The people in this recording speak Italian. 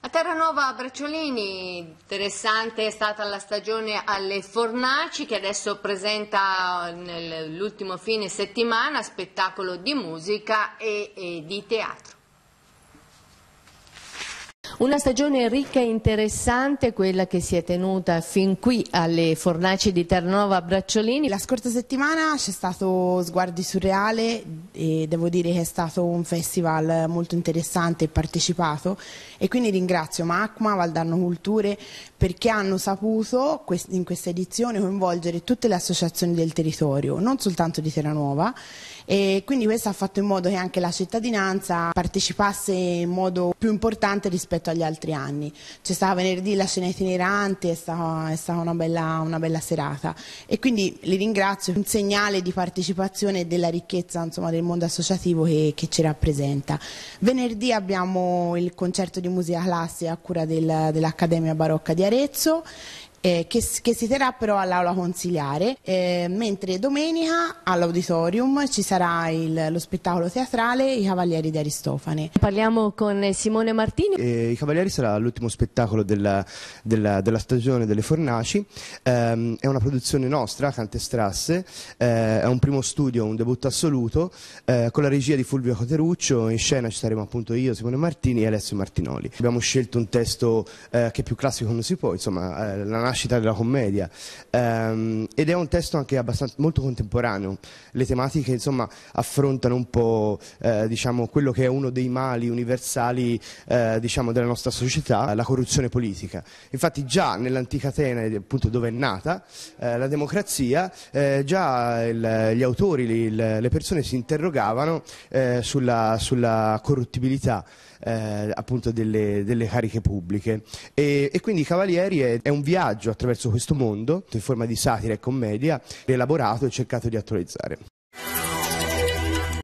A Terranova Bracciolini, interessante è stata la stagione alle Fornaci che adesso presenta nell'ultimo fine settimana spettacolo di musica e, e di teatro. Una stagione ricca e interessante quella che si è tenuta fin qui alle Fornaci di Terranova a Bracciolini. La scorsa settimana c'è stato Sguardi Surreale e devo dire che è stato un festival molto interessante e partecipato e quindi ringrazio Macma, Valdarno Culture perché hanno saputo in questa edizione coinvolgere tutte le associazioni del territorio, non soltanto di Terranuova e quindi questo ha fatto in modo che anche la cittadinanza partecipasse in modo più importante rispetto rispetto agli altri anni. C'è stata venerdì la cena itinerante, è stata, è stata una, bella, una, bella, serata e quindi li ringrazio, un segnale di partecipazione e della ricchezza insomma, del mondo associativo che, che, ci rappresenta. Venerdì abbiamo il concerto di musica classica a cura del, dell'Accademia Barocca di Arezzo eh, che, che, si terrà però all'aula consiliare, eh, mentre domenica all'auditorium ci sarà il, lo spettacolo teatrale I Cavalieri di Aristofane. Parliamo con Simone Martini. Eh, I Cavalieri sarà l'ultimo spettacolo della, della, della, stagione delle Fornaci, ehm, è una produzione nostra, Cantestrasse, eh, è un primo studio, un debutto assoluto, eh, con la regia di Fulvio Coteruccio, in scena ci saremo appunto io, Simone Martini e Alessio Martinoli. Abbiamo scelto un testo eh, che è più classico non si può, insomma la nascita della commedia ehm, ed è un testo anche abbastanza molto contemporaneo le tematiche insomma affrontano un po' eh, diciamo, quello che è uno dei mali universali eh, diciamo, della nostra società la corruzione politica infatti già nell'antica Atene appunto dove è nata eh, la democrazia eh, già il, gli autori il, le persone si interrogavano eh, sulla, sulla corruttibilità eh, appunto delle, delle, cariche pubbliche e, e quindi Cavalieri è, è un viaggio viaggio attraverso questo mondo in forma di satira e commedia rielaborato e cercato di attualizzare.